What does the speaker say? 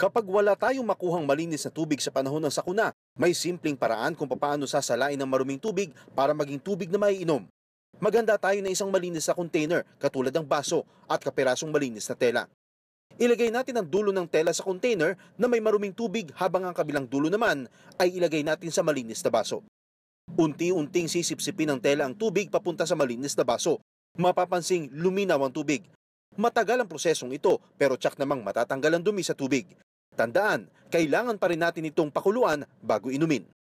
Kapag wala tayong makuhang malinis na tubig sa panahon ng sakuna, may simpleng paraan kung paano sasalain ang maruming tubig para maging tubig na maiinom. Maganda tayo ng isang malinis na container katulad ng baso at kaperasong malinis na tela. Ilagay natin ang dulo ng tela sa container na may maruming tubig habang ang kabilang dulo naman ay ilagay natin sa malinis na baso. Unti-unting sisipsipin ng tela ang tubig papunta sa malinis na baso. Mapapansing luminaw ang tubig. Matagal ang prosesong ito pero tsak namang matatanggal ang dumi sa tubig. Tandaan, kailangan pa rin natin itong pakuluan bago inumin.